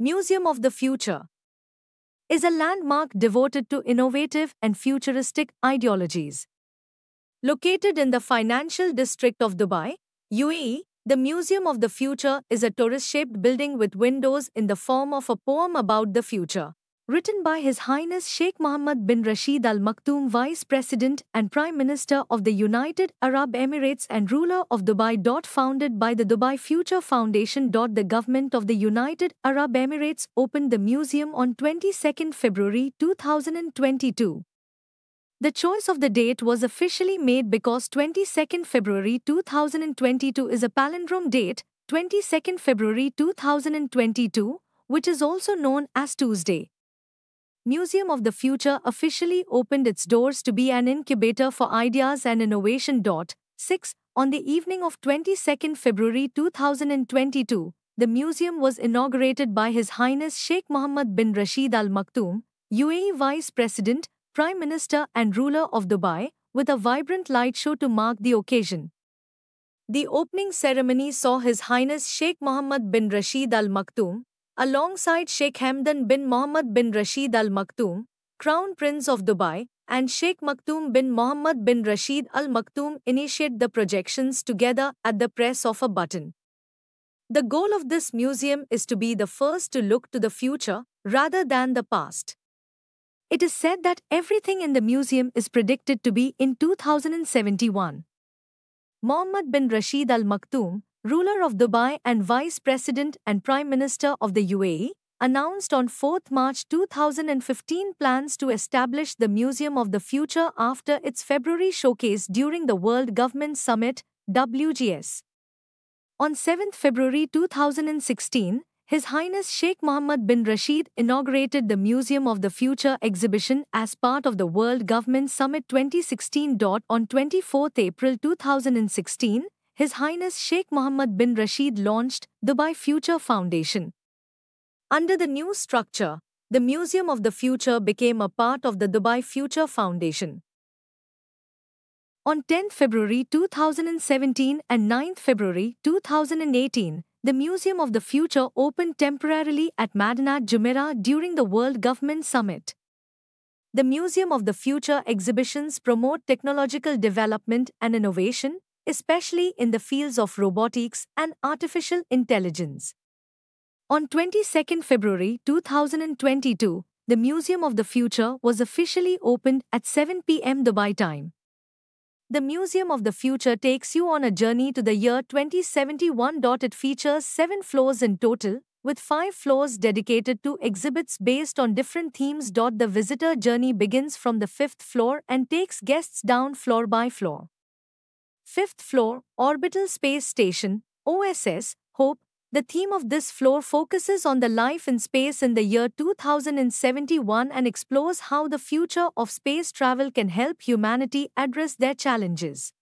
Museum of the Future is a landmark devoted to innovative and futuristic ideologies. Located in the financial district of Dubai, UAE, the Museum of the Future is a torus shaped building with windows in the form of a poem about the future written by His Highness Sheikh Mohammed bin Rashid Al Maktoum, Vice President and Prime Minister of the United Arab Emirates and ruler of Dubai. Founded by the Dubai Future Foundation. The government of the United Arab Emirates opened the museum on 22 February 2022. The choice of the date was officially made because 22 February 2022 is a palindrome date, 22 February 2022, which is also known as Tuesday. Museum of the Future officially opened its doors to be an incubator for ideas and innovation. 6. On the evening of 22 February 2022, the museum was inaugurated by His Highness Sheikh Mohammed bin Rashid Al Maktoum, UAE Vice President, Prime Minister, and ruler of Dubai, with a vibrant light show to mark the occasion. The opening ceremony saw His Highness Sheikh Mohammed bin Rashid Al Maktoum, alongside Sheikh Hamdan bin Mohammed bin Rashid Al Maktoum, Crown Prince of Dubai, and Sheikh Maktoum bin Mohammed bin Rashid Al Maktoum initiate the projections together at the press of a button. The goal of this museum is to be the first to look to the future rather than the past. It is said that everything in the museum is predicted to be in 2071. Mohammed bin Rashid Al Maktoum, ruler of Dubai and Vice President and Prime Minister of the UAE, announced on 4 March 2015 plans to establish the Museum of the Future after its February showcase during the World Government Summit, WGS. On 7 February 2016, His Highness Sheikh Mohammed bin Rashid inaugurated the Museum of the Future exhibition as part of the World Government Summit 2016. On 24 April 2016, his Highness Sheikh Mohammed bin Rashid launched Dubai Future Foundation. Under the new structure, the Museum of the Future became a part of the Dubai Future Foundation. On 10 February 2017 and 9 February 2018, the Museum of the Future opened temporarily at Madinat Jumeirah during the World Government Summit. The Museum of the Future exhibitions promote technological development and innovation, especially in the fields of robotics and artificial intelligence. On 22 February 2022, the Museum of the Future was officially opened at 7 pm Dubai time. The Museum of the Future takes you on a journey to the year 2071. It features seven floors in total, with five floors dedicated to exhibits based on different themes. The visitor journey begins from the fifth floor and takes guests down floor by floor fifth floor Orbital Space Station, OSS, Hope, the theme of this floor focuses on the life in space in the year 2071 and explores how the future of space travel can help humanity address their challenges.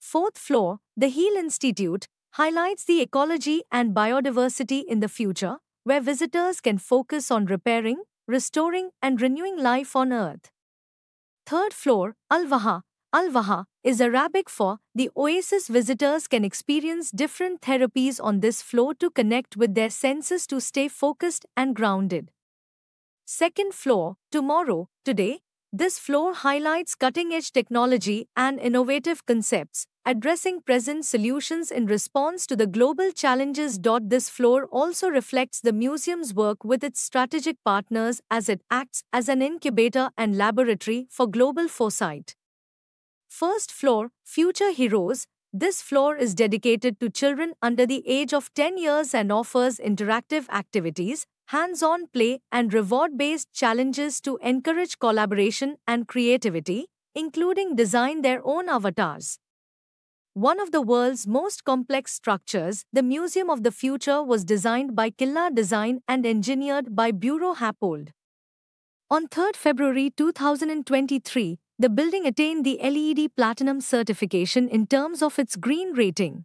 Fourth floor, the Heal Institute, highlights the ecology and biodiversity in the future, where visitors can focus on repairing, restoring, and renewing life on Earth. Third floor, Al Al Waha is Arabic for the oasis. Visitors can experience different therapies on this floor to connect with their senses to stay focused and grounded. Second floor, tomorrow, today, this floor highlights cutting edge technology and innovative concepts, addressing present solutions in response to the global challenges. This floor also reflects the museum's work with its strategic partners as it acts as an incubator and laboratory for global foresight. First floor, Future Heroes. This floor is dedicated to children under the age of 10 years and offers interactive activities, hands-on play and reward-based challenges to encourage collaboration and creativity, including design their own avatars. One of the world's most complex structures, the Museum of the Future was designed by Killa Design and engineered by Bureau Happold. On 3 February 2023, the building attained the LED Platinum certification in terms of its green rating.